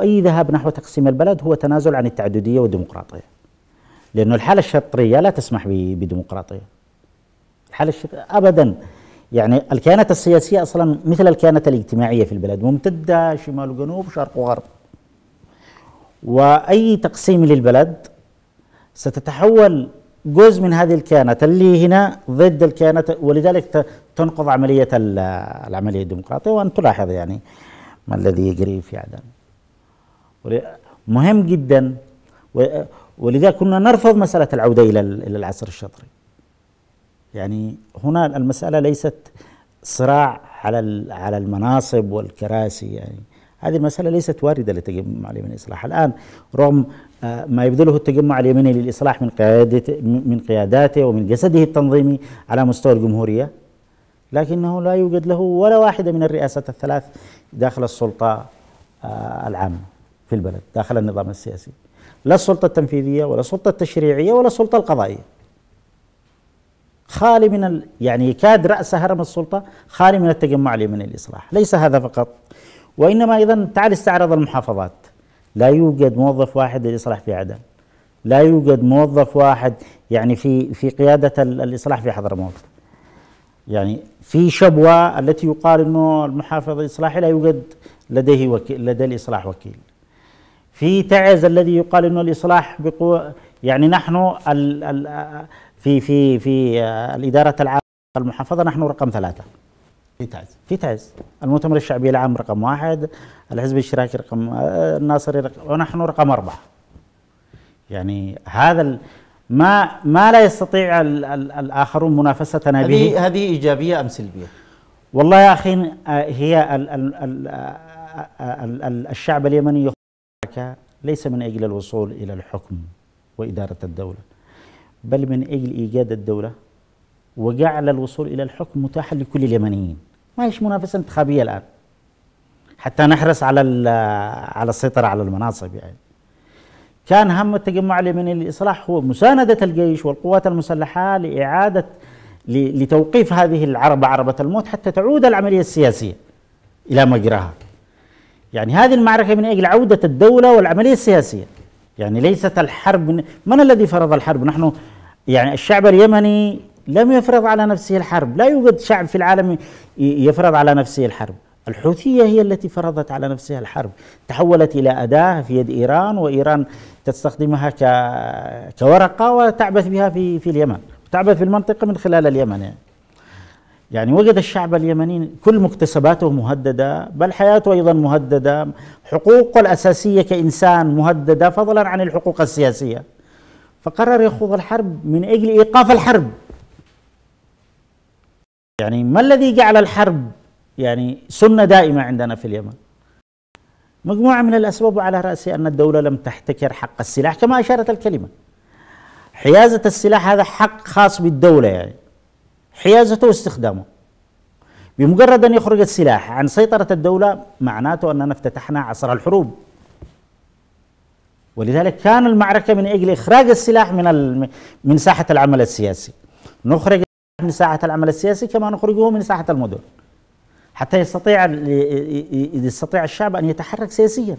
واي ذهاب نحو تقسيم البلد هو تنازل عن التعدديه والديمقراطيه. لانه الحاله الشطريه لا تسمح بديمقراطيه. الحاله الشطرية ابدا يعني الكيانات السياسية أصلا مثل الكيانات الاجتماعية في البلد ممتدة شمال وجنوب شرق وغرب وأي تقسيم للبلد ستتحول جزء من هذه الكيانات اللي هنا ضد الكيانات ولذلك تنقض عملية العملية الديمقراطية وأن تلاحظ يعني ما الذي يجري في عدن مهم جدا ولذا كنا نرفض مسألة العودة إلى إلى العصر الشطري يعني هنا المسألة ليست صراع على على المناصب والكراسي يعني هذه المسألة ليست واردة للتجمع اليمني للإصلاح الآن رغم آه، ما يبذله التجمع اليمني للإصلاح من قيادته من قياداته ومن جسده التنظيمي على مستوى الجمهورية لكنه لا يوجد له ولا واحدة من الرئاسات الثلاث داخل السلطة آه، العامة في البلد داخل النظام السياسي لا السلطة التنفيذية ولا السلطة التشريعية ولا السلطة القضائية خالي من ال... يعني يكاد رأس هرم السلطة خالي من التجمع اليمني الإصلاح ليس هذا فقط وإنما أيضا تعال استعرض المحافظات لا يوجد موظف واحد للإصلاح في عدن لا يوجد موظف واحد يعني في في قيادة الإصلاح في حضرموت يعني في شبوة التي يقال أنه المحافظ الإصلاحي لا يوجد لديه وكيل لدى الإصلاح وكيل في تعز الذي يقال انه الاصلاح بقوه يعني نحن ال ال في في في آه، الاداره العامه المحافظه نحن رقم ثلاثه في تعز في تعز المؤتمر الشعبي العام رقم واحد الحزب الاشتراكي رقم آه، الناصري رقم ونحن رقم اربعه يعني هذا ما ما لا يستطيع الـ الـ الاخرون منافستنا به هذه هذه ايجابيه ام سلبيه؟ والله يا اخي آه، هي الـ الـ الـ الشعب اليمني الحركة ليس من أجل الوصول إلى الحكم وإدارة الدولة بل من أجل إيجاد الدولة وجعل الوصول إلى الحكم متاحا لكل اليمنيين ما هيش منافسة انتخابية الآن حتى نحرص على على السيطرة على المناصب يعني كان هم التجمع اليمني للإصلاح هو مساندة الجيش والقوات المسلحة لإعادة لتوقيف هذه العربة عربة الموت حتى تعود العملية السياسية إلى مجراها يعني هذه المعركة من أجل عودة الدولة والعملية السياسية يعني ليست الحرب من, من الذي فرض الحرب نحن يعني الشعب اليمني لم يفرض على نفسه الحرب لا يوجد شعب في العالم يفرض على نفسه الحرب الحوثية هي التي فرضت على نفسها الحرب تحولت إلى أداة في يد إيران وإيران تستخدمها كورقة وتعبث بها في, في اليمن تعبث في المنطقة من خلال اليمن يعني. يعني وجد الشعب اليمني كل مكتسباته مهدده بل حياته ايضا مهدده حقوقه الاساسيه كانسان مهدده فضلا عن الحقوق السياسيه فقرر يخوض الحرب من اجل ايقاف الحرب يعني ما الذي جعل الحرب يعني سنه دائمه عندنا في اليمن مجموعه من الاسباب على راسي ان الدوله لم تحتكر حق السلاح كما اشارت الكلمه حيازه السلاح هذا حق خاص بالدوله يعني حيازته واستخدامه بمجرد أن يخرج السلاح عن سيطرة الدولة معناته أننا افتتحنا عصر الحروب ولذلك كان المعركة من أجل إخراج السلاح من من ساحة العمل السياسي نخرج من ساحة العمل السياسي كما نخرجه من ساحة المدن حتى يستطيع يستطيع الشعب أن يتحرك سياسياً